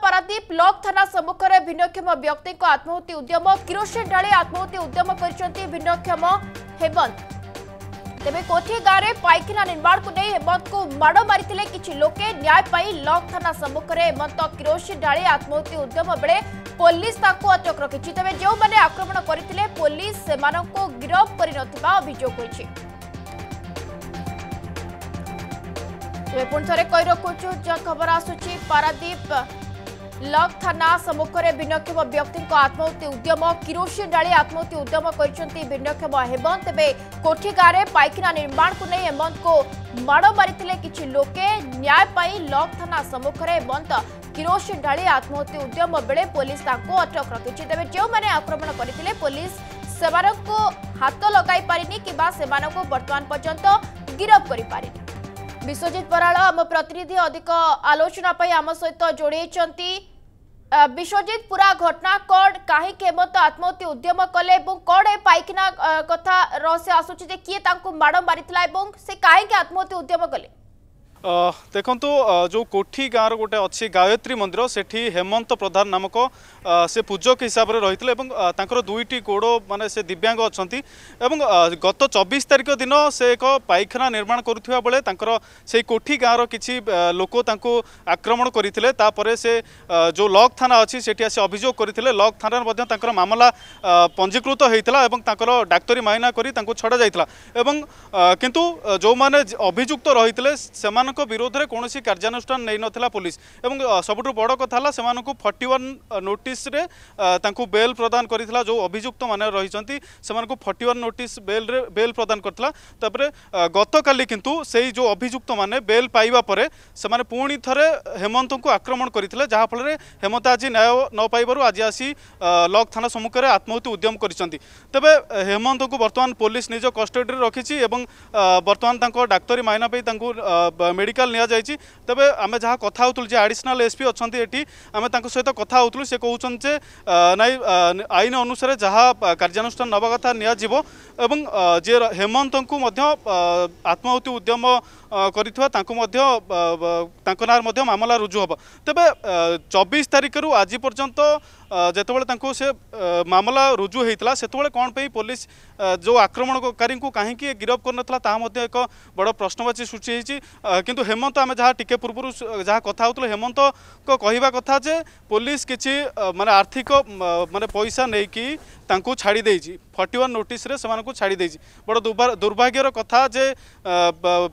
Paradip block ଥାନା ସମ୍ମୁଖରେ ଭିନ୍ନକ୍ଷମ ବ୍ୟକ୍ତିଙ୍କ ଆତ୍ମାହୁତି ଉଦ୍ୟମ କିରୋସିନ ଢାଳି ଆତ୍ମାହୁତି ଉଦ୍ୟମ କରିଛନ୍ତି ଭିନ୍ନକ୍ଷମ ହେମନ୍ତ ତେବେ କୋଠି ଗାଁରେ ପାଇଖାନା ନିର୍ମାଣକୁ ନେଇ ହେମନ୍ତଙ୍କୁ ମାଡ଼ ମାରିଥିଲେ କିଛି ଲୋକେ ନ୍ୟାୟ ପାଇଁ ବ୍ଲକ ଥାନା ସମ୍ମୁଖରେ ହେମନ୍ତ କିରୋସିନ ଢାଳି ଆତ୍ମାହୁତି ଉଦ୍ୟମ ବେଳେ ପୋଲିସ ତାଙ୍କୁ ଅଟକ ରଖିଛି ତେବେ ଯେଉଁମାନେ ଆକ୍ରମଣ କରିଥିଲେ ପୋଲିସ ସେମାନଙ୍କୁ ଗିରଫ କରିନଥିବା ଅଭିଯୋଗ ହୋଇଛି ତେବେ ପୁଣି ଥରେ କହି ରଖୁଛୁ ଖବର ଆସୁଛି ପାରାଦୀପ लक थाना सम्मुखें भिन्नक्षम व्यक्ति आत्महत्य उद्यम किरोसीन डाली आत्महत्य उद्यम करम हेमंत तेज कोठी गाँव में पायखाना निर्माण को नहीं हेमंत को माड़ मारी कि लोके लक थाना सम्मुखें हेमंत किरोसीन डाली आत्महत्य उद्यम बेले पुलिस अटक रखी तेज जो आक्रमण करते पुलिस से को हाथ लग कि बर्तमान पर्यत गिरफ्त कर विश्वजित बराल आम प्रतिनिधि अधिक आलोचना आम सहित जोड़ विश्वजित पूरा घटना कौन कहीं हेमंत आत्महत्या उद्यम कले कौन ए पायखाना कथ रहस्य आसूँ किए मड़ मारी से कहीं आत्महत्या उद्यम कले ଦେଖନ୍ତୁ ଯେଉଁ କୋଠି ଗାଁର ଗୋଟେ ଅଛି ଗାୟତ୍ରୀ ମନ୍ଦିର ସେଠି ହେମନ୍ତ ପ୍ରଧାନ ନାମକ ସେ ପୂଜକ ହିସାବରେ ରହିଥିଲେ ଏବଂ ତାଙ୍କର ଦୁଇଟି ଗୋଡ଼ ମାନେ ସେ ଦିବ୍ୟାଙ୍ଗ ଅଛନ୍ତି ଏବଂ ଗତ ଚବିଶ ତାରିଖ ଦିନ ସେ ଏକ ପାଇଖାନା ନିର୍ମାଣ କରୁଥିବା ବେଳେ ତାଙ୍କର ସେଇ କୋଠି ଗାଁର କିଛି ଲୋକ ତାଙ୍କୁ ଆକ୍ରମଣ କରିଥିଲେ ତାପରେ ସେ ଯେଉଁ ଲକ୍ ଥାନା ଅଛି ସେଠି ଆସି ଅଭିଯୋଗ କରିଥିଲେ ଲକ୍ ଥାନାରେ ମଧ୍ୟ ତାଙ୍କର ମାମଲା ପଞ୍ଜୀକୃତ ହୋଇଥିଲା ଏବଂ ତାଙ୍କର ଡାକ୍ତରୀ ମାଇନା କରି ତାଙ୍କୁ ଛଡ଼ାଯାଇଥିଲା ଏବଂ କିନ୍ତୁ ଯେଉଁମାନେ ଅଭିଯୁକ୍ତ ରହିଥିଲେ ସେମାନେ ସେମାନଙ୍କ ବିରୋଧରେ କୌଣସି କାର୍ଯ୍ୟାନୁଷ୍ଠାନ ନେଇନଥିଲା ପୋଲିସ ଏବଂ ସବୁଠୁ ବଡ଼ କଥା ହେଲା ସେମାନଙ୍କୁ ଫର୍ଟି ୱାନ୍ ନୋଟିସ୍ରେ ତାଙ୍କୁ ବେଲ୍ ପ୍ରଦାନ କରିଥିଲା ଯେଉଁ ଅଭିଯୁକ୍ତମାନେ ରହିଛନ୍ତି ସେମାନଙ୍କୁ ଫର୍ଟି ୱାନ୍ ନୋଟିସ୍ ବେଲ୍ରେ ବେଲ୍ ପ୍ରଦାନ କରିଥିଲା ତାପରେ ଗତକାଲି କିନ୍ତୁ ସେଇ ଯେଉଁ ଅଭିଯୁକ୍ତମାନେ ବେଲ୍ ପାଇବା ପରେ ସେମାନେ ପୁଣି ଥରେ ହେମନ୍ତଙ୍କୁ ଆକ୍ରମଣ କରିଥିଲେ ଯାହାଫଳରେ ହେମନ୍ତ ଆଜି ନ୍ୟାୟ ନ ପାଇବାରୁ ଆଜି ଆସି ଲକ୍ ଥାନା ସମ୍ମୁଖରେ ଆତ୍ମାହୁତି ଉଦ୍ୟମ କରିଛନ୍ତି ତେବେ ହେମନ୍ତଙ୍କୁ ବର୍ତ୍ତମାନ ପୋଲିସ ନିଜ କଷ୍ଟଡିରେ ରଖିଛି ଏବଂ ବର୍ତ୍ତମାନ ତାଙ୍କ ଡାକ୍ତରୀ ମାଇନା ପାଇଁ ତାଙ୍କୁ মেডিকাল নিয়াযাইছি তবে আমি যা কথা হোলু যে আডিশনাল এসপি অনেক এটি আমি তাঁর সহ কথা হোলু সে কৌন যে নাই আইন অনুসারে যা কার্যানুষ্ঠান নেওয়া কথা নিয়াযিব এবং যে হেমন্তঙ্কু মধ্য আত্মাহুতি উদ্যম କରିଥିବା ତାଙ୍କୁ ମଧ୍ୟ ତାଙ୍କ ନାଁରେ ମଧ୍ୟ ମାମଲା ରୁଜୁ ହେବ ତେବେ ଚବିଶ ତାରିଖରୁ ଆଜି ପର୍ଯ୍ୟନ୍ତ ଯେତେବେଳେ ତାଙ୍କୁ ସେ ମାମଲା ରୁଜୁ ହୋଇଥିଲା ସେତେବେଳେ କ'ଣ ପାଇଁ ପୋଲିସ ଯେଉଁ ଆକ୍ରମଣକାରୀଙ୍କୁ କାହିଁକି ଗିରଫ କରିନଥିଲା ତାହା ମଧ୍ୟ ଏକ ବଡ଼ ପ୍ରଶ୍ନବାଚୀ ସୃଷ୍ଟି ହୋଇଛି କିନ୍ତୁ ହେମନ୍ତ ଆମେ ଯାହା ଟିକେ ପୂର୍ବରୁ ଯାହା କଥା ହେଉଥିଲୁ ହେମନ୍ତଙ୍କ କହିବା କଥା ଯେ ପୋଲିସ କିଛି ମାନେ ଆର୍ଥିକ ମାନେ ପଇସା ନେଇକି ତାଙ୍କୁ ଛାଡ଼ି ଦେଇଛି ফর্টি ওয়ান নোটিসে সে ছাড়ি দিয়েছি বড় দুর্ভাগ্যর কথা যে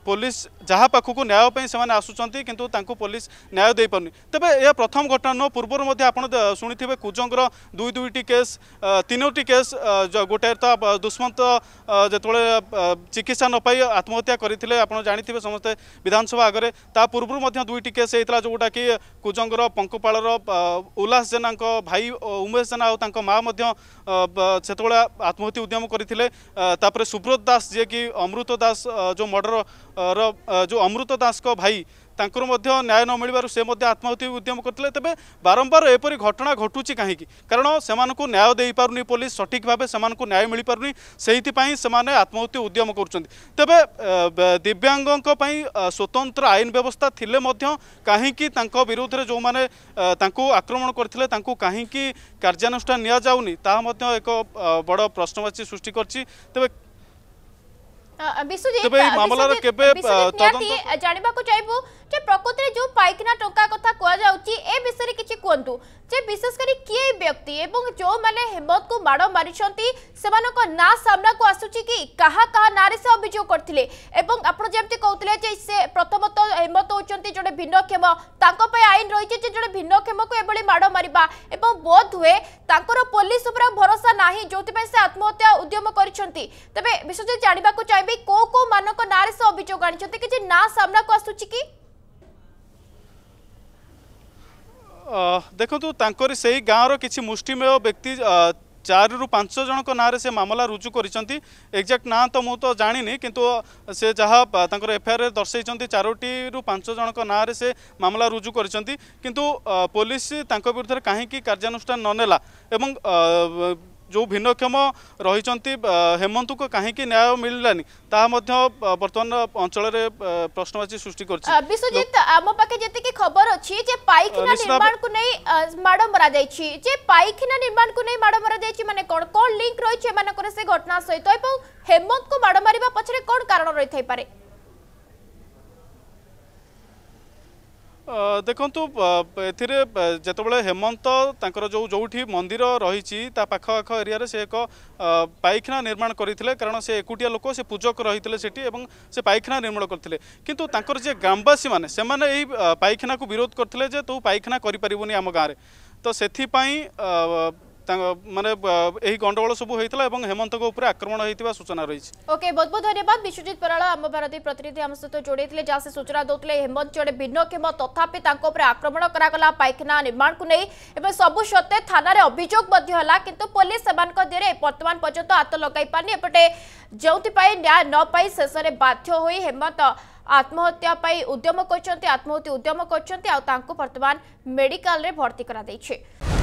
পুলিশ যা পাখক ন্যায় সে আসুচার কিন্তু তাঁকু পুলিশ ন্যায় ଦେଇପାରୁନି ତେବେ ଏହା ପ୍ରଥମ ଘଟଣା ନୁହଁ ପୂର୍ବରୁ ମଧ୍ୟ ଆପଣ ଶୁଣିଥିବେ କୁଜଙ୍ଗର ଦୁଇ ଦୁଇଟି କେସ୍ ତିନୋଟି କେସ୍ ଗୋଟାଏ ତ ଦୁଷ୍ମନ୍ତ ଯେତେବେଳେ ଚିକିତ୍ସା ନ ପାଇ ଆତ୍ମହତ୍ୟା କରିଥିଲେ ଆପଣ ଜାଣିଥିବେ ସମସ୍ତେ ବିଧାନସଭା ଆଗରେ ତା ପୂର୍ବରୁ ମଧ୍ୟ ଦୁଇଟି କେସ୍ ହେଇଥିଲା ଯେଉଁଟାକି କୁଜଙ୍ଗର ପଙ୍କୁପାଳର ଉଲ୍ଲାସ ଜେନାଙ୍କ ଭାଇ ଉମେଶ ଜେନା ଆଉ ତାଙ୍କ ମା ମଧ୍ୟ ସେତେବେଳେ ଆତ୍ମହତ୍ୟା ଉଦ୍ୟମ କରିଥିଲେ ତାପରେ ସୁବ୍ରତ ଦାସ ଯିଏକି ଅମୃତ ଦାସ ଯେଉଁ ମର୍ଡ଼ର ଯେଉଁ ଅମୃତ ଦାସଙ୍କ ଭାଇ ତାଙ୍କର ମଧ୍ୟ ନ୍ୟାୟ ନ ମିଳିବାରୁ ସେ ମଧ୍ୟ ଆତ୍ମାହତି ଉଦ୍ୟମ କରିଥିଲେ ତେବେ ବାରମ୍ବାର ଏପରି ଘଟଣା ଘଟୁଛି କାହିଁକି କାରଣ ସେମାନଙ୍କୁ ନ୍ୟାୟ ଦେଇପାରୁନି ପୋଲିସ ସଠିକ୍ ଭାବେ ସେମାନଙ୍କୁ ନ୍ୟାୟ ମିଳିପାରୁନି ସେଇଥିପାଇଁ ସେମାନେ ଆତ୍ମହତ୍ୟା ଉଦ୍ୟମ କରୁଛନ୍ତି ତେବେ ଦିବ୍ୟାଙ୍ଗଙ୍କ ପାଇଁ ସ୍ୱତନ୍ତ୍ର ଆଇନ ବ୍ୟବସ୍ଥା ଥିଲେ ମଧ୍ୟ କାହିଁକି ତାଙ୍କ ବିରୁଦ୍ଧରେ ଯେଉଁମାନେ ତାଙ୍କୁ ଆକ୍ରମଣ କରିଥିଲେ ତାଙ୍କୁ କାହିଁକି କାର୍ଯ୍ୟାନୁଷ୍ଠାନ ନିଆଯାଉନି ତାହା ମଧ୍ୟ ଏକ ବଡ଼ ପ୍ରଶ୍ନବାଚୀ ସୃଷ୍ଟି କରିଛି ତେବେ তবে এই মামলার কেবে জাণিবাকু চাইবু যে প্রকৃতরে যে পাইখানা টঙ্কা কথা কোয়া যাউচি এ বিষয়ে কিছু কুহতু যে বিশেষ করে কি ব্যক্তি এবং যে মানে হেমন্ত কু মাড় মারিছন্তি সেমানক না সামনা কু আসুচি কি কাহা কাহা নারে সে অভিযোগ করতিলে এবং আপন যেমতি কউতলে যে সে প্রথমত হেমন্ত হউচন্তি জনে ভিন্নক্ষম তাঙ্ক পে আইন রইছে যে জনে ভিন্নক্ষম কু এবেলে মাড় এবং ବୋଧହୁଏ ତାଙ୍କର ପୋଲିସ ଉପରେ ଭରସା ନାହିଁ ଯେଉଁଥିପାଇଁ ସେ ଆତ୍ମହତ୍ୟା ଉଦ୍ୟମ କରିଛନ୍ତି ତେବେ ବିଶ୍ୱଜିତ ଜାଣିବାକୁ ଚାହିଁବି କୋଉ କୋଉ ମାନଙ୍କ ନାଁରେ ସେ ଅଭିଯୋଗ ଆଣିଛନ୍ତି କିଛି ନାଁ ସାମ୍ନାକୁ ଆସୁଛି କି ଦେଖନ୍ତୁ ତାଙ୍କରି ସେହି ଗାଁର କିଛି ମୁଷ୍ଟିମେୟ ବ୍ୟକ୍ତି ଚାରିରୁ ପାଞ୍ଚ ଜଣଙ୍କ ନାଁରେ ସେ ମାମଲା ରୁଜୁ କରିଛନ୍ତି ଏକ୍ଜାକ୍ଟ ନାଁ ତ ମୁଁ ତ ଜାଣିନି କିନ୍ତୁ ସେ ଯାହା ତାଙ୍କର ଏଫଆଇଆର୍ରେ ଦର୍ଶାଇଛନ୍ତି ଚାରୋଟିରୁ ପାଞ୍ଚ ଜଣଙ୍କ ନାଁରେ ସେ ମାମଲା ରୁଜୁ କରିଛନ୍ତି କିନ୍ତୁ ପୋଲିସ ତାଙ୍କ ବିରୁଦ୍ଧରେ କାହିଁକି କାର୍ଯ୍ୟାନୁଷ୍ଠାନ ନ ନେଲା ଏବଂ ଯେଉଁ ଭିନ୍ନକ୍ଷମ ରହିଛନ୍ତି ହେମନ୍ତଙ୍କୁ କାହିଁକି ନ୍ୟାୟ ମିଳିଲାନି ତାହା ମଧ୍ୟ ବର୍ତ୍ତମାନ ଅଞ୍ଚଳରେ ପ୍ରଶ୍ନବାଚୀ ସୃଷ୍ଟି କରିଛି ବିଶ୍ୱଜିତ ଆମ ପାଖେ ଯେତିକି ଖବର ଅଛି ଯେ ପାଇଖାନା ନିର୍ମାଣକୁ ନେଇ ମାଡ଼ ମରାଯାଇଛି ଯେ ପାଇଖାନା ନିର୍ମାଣକୁ ନେଇ ମାଡ଼ ମରାଯାଇଛି ମାନେ କ'ଣ କ'ଣ ଲିଙ୍କ ରହିଛି ଏମାନଙ୍କର ସେ ଘଟଣା ସହିତ ଏବଂ ହେମନ୍ତଙ୍କୁ ମାଡ଼ ମାରିବା ପଛରେ କ'ଣ କାରଣ ରହିଥାଇପାରେ ଦେଖନ୍ତୁ ଏଥିରେ ଯେତେବେଳେ ହେମନ୍ତ ତାଙ୍କର ଯେଉଁ ଯେଉଁଠି ମନ୍ଦିର ରହିଛି ତା ପାଖଆଖ ଏରିଆରେ ସେ ଏକ ପାଇଖାନା ନିର୍ମାଣ କରିଥିଲେ କାରଣ ସେ ଏକୁଟିଆ ଲୋକ ସେ ପୂଜକ ରହିଥିଲେ ସେଠି ଏବଂ ସେ ପାଇଖାନା ନିର୍ମାଣ କରିଥିଲେ କିନ୍ତୁ ତାଙ୍କର ଯିଏ ଗ୍ରାମବାସୀମାନେ ସେମାନେ ଏହି ପାଇଖାନାକୁ ବିରୋଧ କରିଥିଲେ ଯେ ତୁ ପାଇଖାନା କରିପାରିବୁନି ଆମ ଗାଁରେ ତ ସେଥିପାଇଁ মানে এই গন্ডগোল সব হয়েছিল এবং হেমন্ত উপরে আক্রমণ হয়েছে সূচনা রয়েছে ওকে বহু বহু ধন্যবাদ বিশ্বজিৎ পরাল আমারতী প্রতিনিধি আমার সহ যোড়াইলে যা সে সূচনা দৌলে হেমন্ত জনে ভিন্নক্ষম তথাপি তাঁর উপরে আক্রমণ করাগলা পায়খানা নির্মাণ নেই এবং সবু সত্ত্বে থানার অভিযোগ হল কিন্তু পুলিশ সে দেহে বর্তমান পর্যন্ত হাত লগাই পানি এপটে যেপাই ন্যায় নপাই শেষে বাধ্য হয়ে হেমন্ত আত্মহত্যা পাই উদ্যম করছেন আত্মহত্যা উদ্যম করছেন আর্তমান মেডিকালে ভর্তি করা